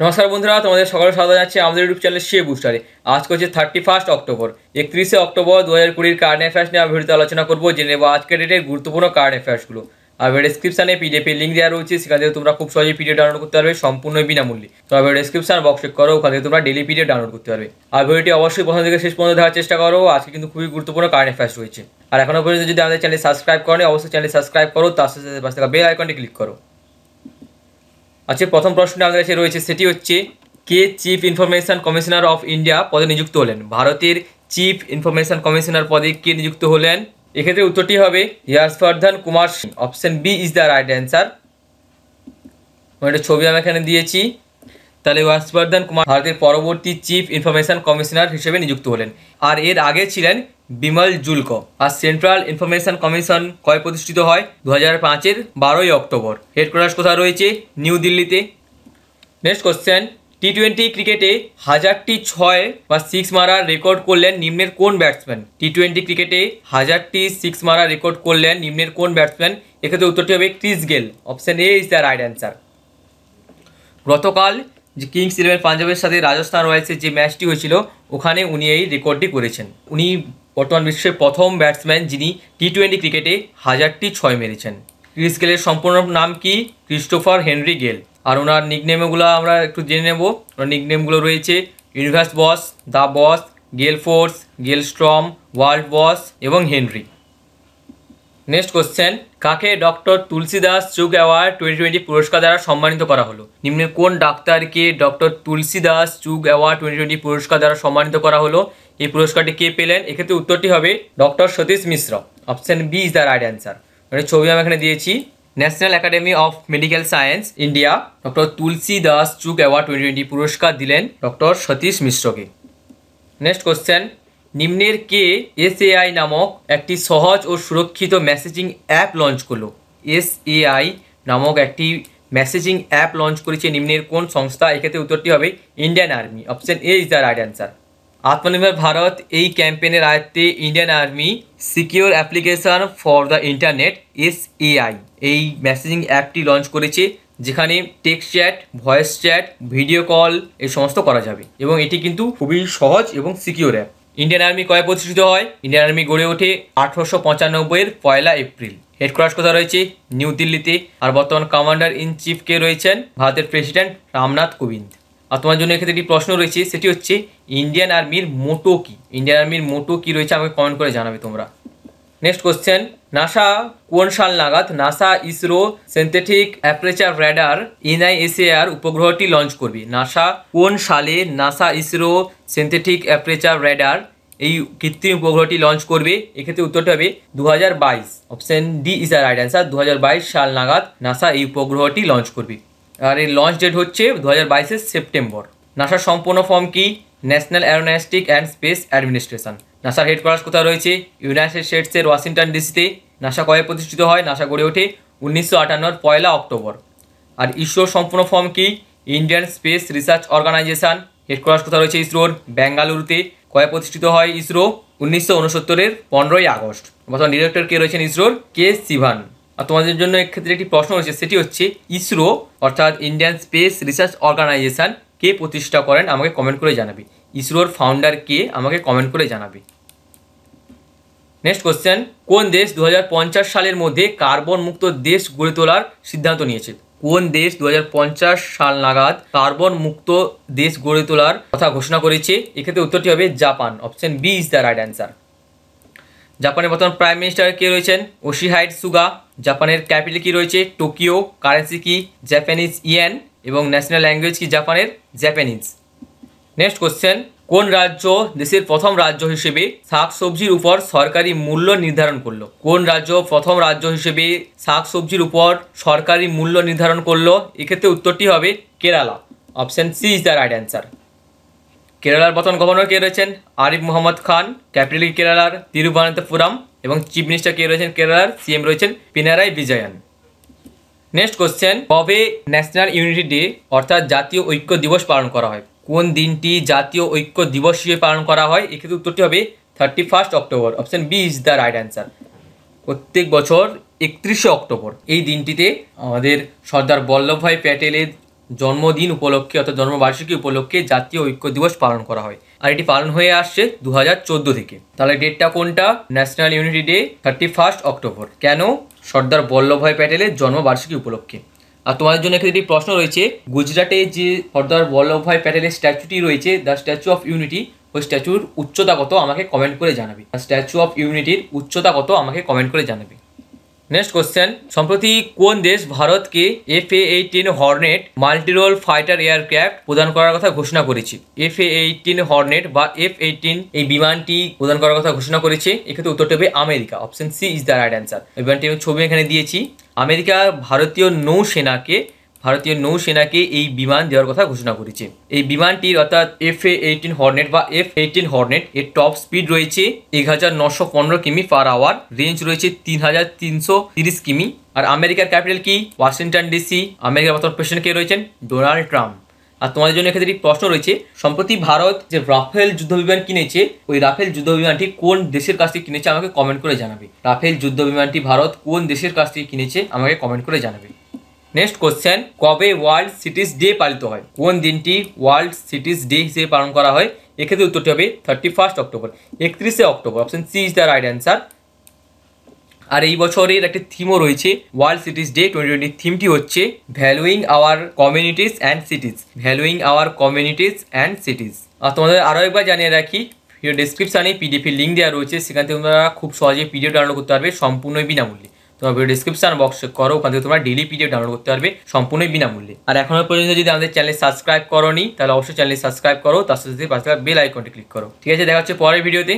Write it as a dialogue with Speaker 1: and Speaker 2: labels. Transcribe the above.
Speaker 1: নমস্কার বন্ধুরা তোমাদের সকাল স্বাগত জানাচ্ছি আমাদের ইউটিউব চ্যানেল সে বুস্টারে আজ হচ্ছে থার্টি ফার্স্ট অক্টোবর একত্রিশে অক্টোবর দু হাজার কুড়ির কার্ড অ্যাফেয়ার্স নিয়ে আমি ভিডিওতে আলোচনা করবো জেনে নেবো আজকের ডেটের গুরুত্বপূর্ণ কারেন্ট অ্যাফেয়ার্সগুলো আর ডেসক্রিপশানে পিডিএফের লিঙ্ক দেওয়া রয়েছে সেখান থেকে তোমরা খুব সহজেই পিডিও ডাউনলোড করতে পারবে সম্পূর্ণ বিনামূল্যে তবে ডেসক্রিপশন বক্স চেক করো ওখান থেকে তোমরা ডেলি পিডিও ডাউনলোড করতে পারবে আর ভিডিওটি অবশ্যই প্রথম থেকে শেষ পর্যন্ত দেওয়ার চেষ্টা করো আজকে কিন্তু খুবই গুরুত্বপূর্ণ কারেন্ট অ্যাফেয়ার্স রয়েছে আর এখনও পর্যন্ত যদি আমাদের চ্যানেল সাবস্ক্রাইব করো অবশ্যই চ্যানেল সাবস্ক্রাইব করো তার সাথে সাথে পাশে থাকা বেল আইকনটি ক্লিক করো আচ্ছা প্রথম প্রশ্নটা আমাদের কাছে রয়েছে সেটি হচ্ছে কে chief information commissioner of India পদে নিযুক্ত হলেন ভারতের চিফ ইনফরমেশন কমিশনার পদে কে নিযুক্ত হলেন এক্ষেত্রে উত্তরটি হবে Harshvardhan Kumar Singh option B is the right answer ছবি আমি এখানে দিয়েছি তাহলে হর্ষবর্ধন কুমার ভারতের পরবর্তী চিফ ইনফরমেশন কমিশনার হিসেবে নিযুক্ত হলেন আর এর আগে ছিলেন বিমল জুলক আর সেন্ট্রাল ইনফরমেশন কমিশন কয় প্রতিষ্ঠিত হয় দু হাজার পাঁচের বারোই অক্টোবর হেডকোয়ার্টার কোথায় রয়েছে নিউ দিল্লিতে নেক্সট কোশ্চেন টি টোয়েন্টি ক্রিকেটে হাজারটি ছয় বা সিক্স মারার রেকর্ড করলেন নিম্নের কোন ব্যাটসম্যান টি টোয়েন্টি ক্রিকেটে হাজারটি সিক্স মারা রেকর্ড করলেন নিম্নের কোন ব্যাটসম্যান এক্ষেত্রে উত্তরটি হবে Chris Gayle option A is the right answer গতকাল যে কিংস ইলেভেন পাঞ্জাবের সাথে রাজস্থান রয়্যালসের যে ম্যাচটি হয়েছিল ওখানে উনি এই রেকর্ডটি করেছেন উনি বর্তমান বিশ্বের প্রথম ব্যাটসম্যান যিনি টি টোয়েন্টি ক্রিকেটে হাজারটি ছয় মেরেছেন ক্রিস গেলের সম্পূর্ণ নাম কি ক্রিস্টোফার হেনরি গেল আর ওনার নিকনেমগুলো আমরা একটু জেনে নেব ওনার নিকনেমগুলো রয়েছে ইউনিভার্স বস দ্য বস গেল ফোর্স গেল স্ট্রম ওয়ার্ল্ড বস এবং হেনরি নেক্সট কোশ্চেন কাকে doctor Tulsidas Chugh award twenty twenty পুরস্কার দ্বারা সম্মানিত করা হলো নিম্নের কোন ডাক্তারকে doctor Tulsidas Chugh award twenty twenty পুরস্কার দ্বারা সম্মানিত করা হলো এই পুরস্কারটি কে পেলেন এক্ষেত্রে উত্তরটি হবে doctor Satish Mishra option B is the right answer মানে ছবি আমি এখানে দিয়েছি national academy of medical science India doctor Tulsi Das Chugh award twenty twenty পুরস্কার দিলেন ডক্টর সতীশ মিশ্রকে নেক্সট কোশ্চেন নিম্নের কে এসএআই নামক একটি সহজ ও সুরক্ষিত মেসেজিং অ্যাপ লঞ্চ করলো এসএআই নামক একটি মেসেজিং অ্যাপ লঞ্চ করেছে নিম্নের কোন সংস্থা এক্ষেত্রে উত্তরটি হবে Indian army option A is the right answer Atmanirbhar Bharat এই ক্যাম্পেনের আয়ত্তে Indian army secure application for the internet S AI এই মেসেজিং অ্যাপটি লঞ্চ করেছে যেখানে text chat voice chat video call এই সমস্ত করা যাবে এবং এটি কিন্তু খুবই সহজ এবং সিকিওর অ্যাপ ইন্ডিয়ান আর্মি কয় প্রতিষ্ঠিত হয় ইন্ডিয়ান আর্মি গড়ে ওঠে আঠারোশো পঁচানব্বইয়ের পয়লা এপ্রিল হেডকোয়ার্টার কোথায় রয়েছে নিউ দিল্লিতে আর বর্তমান কমান্ডার ইন চিফ কে রয়েছেন ভারতের প্রেসিডেন্ট রামনাথ কোবিন্দ আর তোমার জন্য এক্ষেত্রে একটি প্রশ্ন রয়েছে সেটি হচ্ছে ইন্ডিয়ান আর্মির মোটো কি ইন্ডিয়ান আর্মির মোটো কি রয়েছে আমাকে কমেন্ট করে জানাবে তোমরা নেক্সট কোশ্চেন নাসা কোন সাল নাগাদ NASA ISRO synthetic aperture radar NISAR উপগ্রহটি লঞ্চ করবে নাসা কোন সালে NASA ISRO synthetic aperture radar এই কৃত্রিম উপগ্রহটি লঞ্চ করবে এক্ষেত্রে উত্তরটা হবে দু হাজার বাইশ অপশন ডি ইস আর রাইট অ্যান্সার দু হাজার বাইশ সাল নাগাদ নাসা এই উপগ্রহটি লঞ্চ করবে আর এর লঞ্চ ডেট হচ্ছে দু হাজার বাইশের সেপ্টেম্বর নাসার সম্পূর্ণ ফর্ম কি national aeronautic and space administration নাসার হেডকোয়ার্টার কোথায় রয়েছে ইউনাইটেড স্টেটসের ওয়াশিংটন ডিসিতে নাসা কবে প্রতিষ্ঠিত হয় নাসা গড়ে ওঠে উনিশশো আটান্নর পয়লা অক্টোবর আর ইসরোর সম্পূর্ণ ফর্ম কি Indian space research organisation headquarter কোথায় রয়েছে ইসরোর ব্যাঙ্গালুরুতে কয়ে প্রতিষ্ঠিত হয় ইসরো উনিশশো উনসত্তরের পনেরোই আগস্ট অর্থাৎ ডিরেক্টর কে রয়েছেন ইসরোর কে সিভান আর তোমাদের জন্য এক্ষেত্রে একটি প্রশ্ন রয়েছে সেটি হচ্ছে ইসরো অর্থাৎ ইন্ডিয়ান স্পেস রিসার্চ অর্গানাইজেশন কে প্রতিষ্ঠা করেন আমাকে কমেন্ট করে জানাবে ইসরোর ফাউন্ডার কে আমাকে কমেন্ট করে জানাবে নেক্সট কোশ্চেন কোন দেশ দু সালের মধ্যে কার্বন মুক্ত দেশ গড়ে তোলার সিদ্ধান্ত নিয়েছে কোন দেশ দু সাল নাগাদ কার্বন মুক্ত দেশ গড়ে তোলার কথা ঘোষণা করেছে এক্ষেত্রে উত্তরটি হবে Japan option B is the right answer জাপানের বর্তমান প্রাইম মিনিস্টার কে রয়েছেন ওশিহাইড সুগা জাপানের ক্যাপিটাল কি রয়েছে টোকিও কারেন্সি কি জাপানিজ ইয়েন এবং ন্যাশনাল ল্যাঙ্গুয়েজ কি জাপানের জাপানিজ নেক্সট কোশ্চেন কোন রাজ্য দেশের প্রথম রাজ্য হিসেবে শাকসবজির উপর সরকারি মূল্য নির্ধারণ করলো কোন রাজ্য প্রথম রাজ্য হিসেবে শাকসবজির উপর সরকারি মূল্য নির্ধারণ করলো এক্ষেত্রে উত্তরটি হবে Kerala option C is the right answer কেরালার প্রথম গভর্নর কে রয়েছেন আরিফ মোহাম্মদ খান ক্যাপিটাল কেরালার তিরুবনন্তপুরম এবং চিফ মিনিস্টার কে রয়েছেন কেরালার সিএম রয়েছেন পিনারাই বিজয়ন নেক্সট কোশ্চেন কবে ন্যাশনাল ইউনিটি ডে অর্থাৎ জাতীয় ঐক্য দিবস পালন করা হয় কোন দিনটি জাতীয় ঐক্য দিবস হিসেবে পালন করা হয় এক্ষেত্রে উত্তরটি হবে thirty first October option B is the right answer প্রত্যেক বছর একত্রিশে অক্টোবর এই দিনটিতে আমাদের সর্দার বল্লভভাই প্যাটেলের জন্মদিন উপলক্ষে অর্থাৎ জন্মবার্ষিকী উপলক্ষে জাতীয় ঐক্য দিবস পালন করা হয় আর এটি পালন হয়ে আসছে দু হাজার থেকে তাহলে ডেটটা কোনটা national unity day thirty first October কেন সর্দার বল্লভভাই প্যাটেলের জন্মবার্ষিকী উপলক্ষে আর তোমাদের জন্য এখানে একটি প্রশ্ন রয়েছে গুজরাটে যে সর্দার বল্লভভাই প্যাটেলের স্ট্যাচুটি রয়েছে দ্য স্ট্যাচু অফ ইউনিটি ওই স্ট্যাচুর উচ্চতা কত আমাকে কমেন্ট করে জানাবে স্ট্যাচু অফ ইউনিটির উচ্চতা কত আমাকে কমেন্ট করে জানাবে নেক্সট কোশ্চেন সম্প্রতি কোন দেশ ভারতকে F A eighteen Hornet multirole fighter aircraft প্রদান করার কথা ঘোষণা করেছে এফ এ এইটিন হর্নেট বা এফ এইটিন এই বিমানটি প্রদান করার কথা ঘোষণা করেছে এক্ষেত্রে উত্তরটা হবে America option C is the right answer বিমানটি আমি ছবি এখানে দিয়েছি আমেরিকা ভারতীয় নৌসেনাকে ভারতীয় নৌসেনাকে এই বিমান দেওয়ার কথা ঘোষণা করেছে এই বিমানটির অর্থাৎ এফ এ এইটিন হর্নেট বা এফ এইটিন হর্নেট এর টপ স্পিড রয়েছে এক হাজার নশো পনেরো কিমি পার আওয়ার রেঞ্জ রয়েছে তিন হাজার তিনশো তিরিশ কিমি আর আমেরিকার ক্যাপিটাল কি ওয়াশিংটন ডিসি আমেরিকার বর্তমান প্রেসিডেন্ট কে রয়েছেন ডোনাল্ড ট্রাম্প আর তোমাদের জন্য এক্ষেত্রে প্রশ্ন রয়েছে সম্প্রতি ভারত যে রাফেল যুদ্ধ বিমান কিনেছে ওই রাফেল যুদ্ধ বিমানটি কোন দেশের কাছ থেকে কিনেছে আমাকে কমেন্ট করে জানাবে রাফেল যুদ্ধ বিমানটি ভারত কোন দেশের কাছ থেকে কিনেছে আমাকে কমেন্ট করে জানাবে নেক্সট কোশ্চেন কবে ওয়ার্ল্ড সিটিজ ডে পালিত হয় কোন দিনটি ওয়ার্ল্ড সিটিজ ডে হিসেবে পালন করা হয় এক্ষেত্রে উত্তরটি হবে থার্টি ফার্স্ট অক্টোবর একত্রিশে অক্টোবর option C is the right answer আর এই বছরের একটা থিমও রয়েছে world cities day twenty twenty থিমটি হচ্ছে valuing our communities and cities valuing our communities and cities আর তোমাদের আরও একবার জানিয়ে রাখি ভিডিও ডিসক্রিপশানে পিডিএফের লিঙ্ক দেওয়া রয়েছে সেখান থেকে তোমরা খুব সহজে পিডিএফ ডাউনলোড করতে পারবে সম্পূর্ণই বিনামূল্যে তোমার ডিসক্রিপশন বক্সে করো ওখান থেকে তোমরা ডেলি পিডিএফ ডাউনলোড করতে পারবে সম্পূর্ণই বিনামূল্যে আর এখনো পর্যন্ত যদি আমাদের চ্যানেল সাবস্ক্রাইব করো তাহলে অবশ্যই চ্যানেল সাবস্ক্রাইব করো তার সাথে পাশে বেল আইকনটি ক্লিক করো ঠিক আছে দেখা হচ্ছে পরের ভিডিওতে